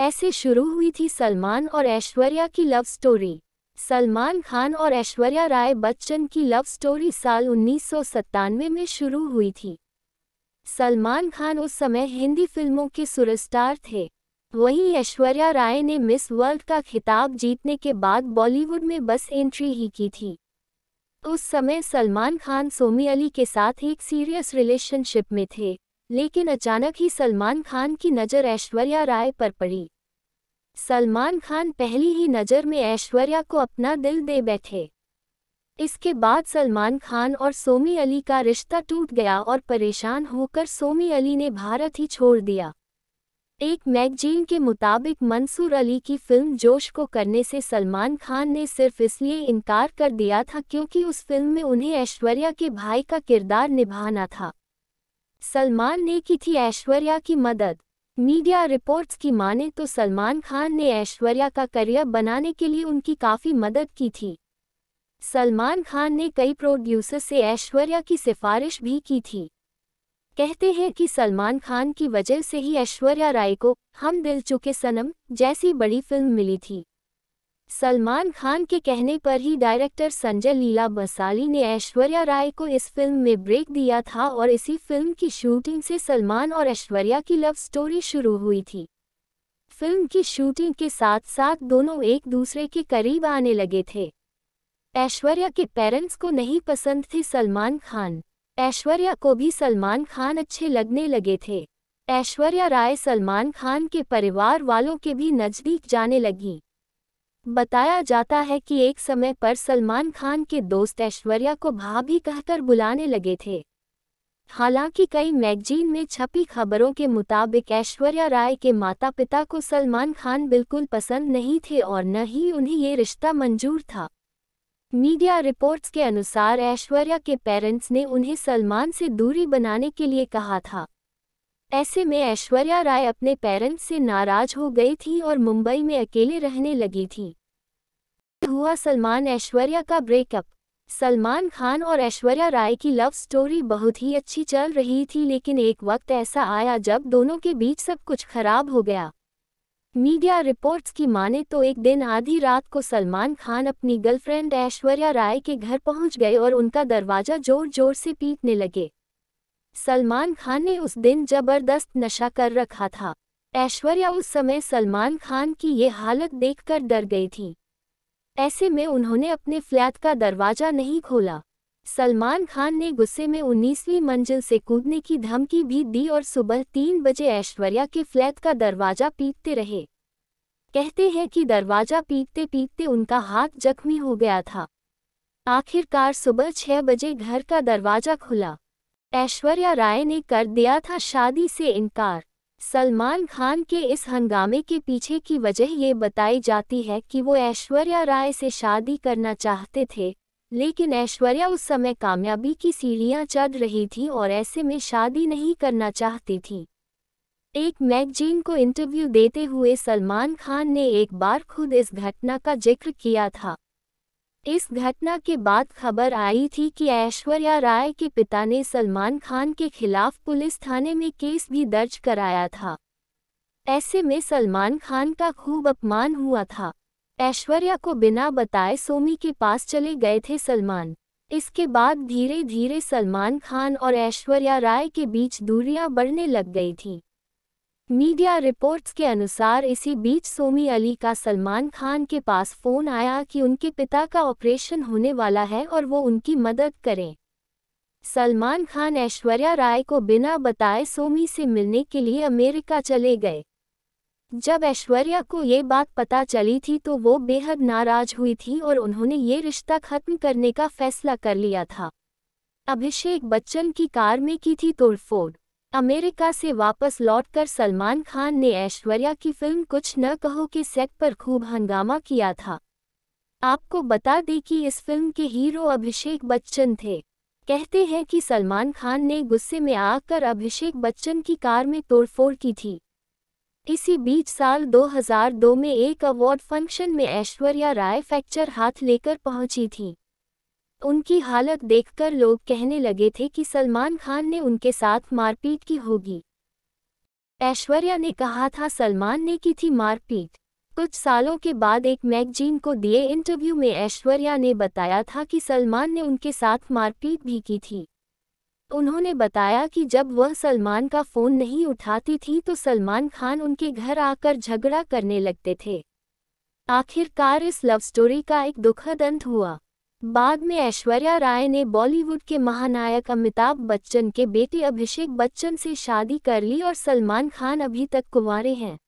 ऐसे शुरू हुई थी सलमान और ऐश्वर्या की लव स्टोरी सलमान खान और ऐश्वर्या राय बच्चन की लव स्टोरी साल उन्नीस में शुरू हुई थी सलमान खान उस समय हिंदी फिल्मों के सुरस्टार थे वहीं ऐश्वर्या राय ने मिस वर्ल्ड का खिताब जीतने के बाद बॉलीवुड में बस एंट्री ही की थी उस समय सलमान खान सोमी अली के साथ एक सीरियस रिलेशनशिप में थे लेकिन अचानक ही सलमान खान की नज़र ऐश्वर्या राय पर पड़ी सलमान खान पहली ही नज़र में ऐश्वर्या को अपना दिल दे बैठे इसके बाद सलमान खान और सोमी अली का रिश्ता टूट गया और परेशान होकर सोमी अली ने भारत ही छोड़ दिया एक मैगजीन के मुताबिक मंसूर अली की फिल्म जोश को करने से सलमान खान ने सिर्फ इसलिए इनकार कर दिया था क्योंकि उस फिल्म में उन्हें ऐश्वर्या के भाई का किरदार निभाना था सलमान ने की थी ऐश्वर्या की मदद मीडिया रिपोर्ट्स की माने तो सलमान खान ने ऐश्वर्या का करियर बनाने के लिए उनकी काफ़ी मदद की थी सलमान खान ने कई प्रोड्यूसर से ऐश्वर्या की सिफारिश भी की थी कहते हैं कि सलमान खान की वजह से ही ऐश्वर्या राय को हम दिल चुके सनम जैसी बड़ी फिल्म मिली थी सलमान खान के कहने पर ही डायरेक्टर संजय लीला बसाली ने ऐश्वर्या राय को इस फिल्म में ब्रेक दिया था और इसी फिल्म की शूटिंग से सलमान और ऐश्वर्या की लव स्टोरी शुरू हुई थी फिल्म की शूटिंग के साथ साथ दोनों एक दूसरे के करीब आने लगे थे ऐश्वर्या के पेरेंट्स को नहीं पसंद थे सलमान खान ऐश्वर्या को भी सलमान खान अच्छे लगने लगे थे ऐश्वर्या राय सलमान खान के परिवार वालों के भी नज़दीक जाने लगीं बताया जाता है कि एक समय पर सलमान खान के दोस्त ऐश्वर्या को भाभी कहकर बुलाने लगे थे हालांकि कई मैगजीन में छपी खबरों के मुताबिक ऐश्वर्या राय के माता पिता को सलमान खान बिल्कुल पसंद नहीं थे और न ही उन्हें ये रिश्ता मंजूर था मीडिया रिपोर्ट्स के अनुसार ऐश्वर्या के पेरेंट्स ने उन्हें सलमान से दूरी बनाने के लिए कहा था ऐसे में ऐश्वर्या राय अपने पेरेंट्स से नाराज हो गई थी और मुंबई में अकेले रहने लगी थी हुआ सलमान ऐश्वर्या का ब्रेकअप सलमान खान और ऐश्वर्या राय की लव स्टोरी बहुत ही अच्छी चल रही थी लेकिन एक वक्त ऐसा आया जब दोनों के बीच सब कुछ खराब हो गया मीडिया रिपोर्ट्स की माने तो एक दिन आधी रात को सलमान खान अपनी गर्लफ्रेंड ऐश्वर्या राय के घर पहुंच गए और उनका दरवाज़ा जोर जोर से पीटने लगे सलमान खान ने उस दिन जबरदस्त नशा कर रखा था ऐश्वर्या उस समय सलमान खान की ये हालत देखकर डर गई थी ऐसे में उन्होंने अपने फ्लैट का दरवाजा नहीं खोला सलमान खान ने गुस्से में 19वीं मंजिल से कूदने की धमकी भी दी और सुबह तीन बजे ऐश्वर्या के फ्लैट का दरवाजा पीटते रहे कहते हैं कि दरवाजा पीटते पीटते उनका हाथ जख्मी हो गया था आखिरकार सुबह छह बजे घर का दरवाजा खुला ऐश्वर्या राय ने कर दिया था शादी से इनकार सलमान खान के इस हंगामे के पीछे की वजह ये बताई जाती है कि वो ऐश्वर्या राय से शादी करना चाहते थे लेकिन ऐश्वर्या उस समय कामयाबी की सीढ़ियां चढ़ रही थी और ऐसे में शादी नहीं करना चाहती थी एक मैगजीन को इंटरव्यू देते हुए सलमान खान ने एक बार खुद इस घटना का जिक्र किया था इस घटना के बाद खबर आई थी कि ऐश्वर्या राय के पिता ने सलमान खान के खिलाफ पुलिस थाने में केस भी दर्ज कराया था ऐसे में सलमान खान का खूब अपमान हुआ था ऐश्वर्या को बिना बताए सोमी के पास चले गए थे सलमान इसके बाद धीरे धीरे सलमान खान और ऐश्वर्या राय के बीच दूरियां बढ़ने लग गई थीं मीडिया रिपोर्ट्स के अनुसार इसी बीच सोमी अली का सलमान खान के पास फोन आया कि उनके पिता का ऑपरेशन होने वाला है और वो उनकी मदद करें सलमान खान ऐश्वर्या राय को बिना बताए सोमी से मिलने के लिए अमेरिका चले गए जब ऐश्वर्या को ये बात पता चली थी तो वो बेहद नाराज हुई थी और उन्होंने ये रिश्ता खत्म करने का फैसला कर लिया था अभिषेक बच्चन की कार में की थी तोड़फोड़ अमेरिका से वापस लौटकर सलमान खान ने ऐश्वर्या की फिल्म कुछ न कहो के सेट पर खूब हंगामा किया था आपको बता दें कि इस फिल्म के हीरो अभिषेक बच्चन थे कहते हैं कि सलमान खान ने गुस्से में आकर अभिषेक बच्चन की कार में तोड़फोड़ की थी इसी बीच साल 2002 में एक अवार्ड फंक्शन में ऐश्वर्या राय फैक्चर हाथ लेकर पहुंची थी उनकी हालत देखकर लोग कहने लगे थे कि सलमान खान ने उनके साथ मारपीट की होगी ऐश्वर्या ने कहा था सलमान ने की थी मारपीट कुछ सालों के बाद एक मैगजीन को दिए इंटरव्यू में ऐश्वर्या ने बताया था कि सलमान ने उनके साथ मारपीट भी की थी उन्होंने बताया कि जब वह सलमान का फ़ोन नहीं उठाती थी तो सलमान खान उनके घर आकर झगड़ा करने लगते थे आखिरकार इस लव स्टोरी का एक दुखद अंत हुआ बाद में ऐश्वर्या राय ने बॉलीवुड के महानायक अमिताभ बच्चन के बेटे अभिषेक बच्चन से शादी कर ली और सलमान खान अभी तक कुंवारे हैं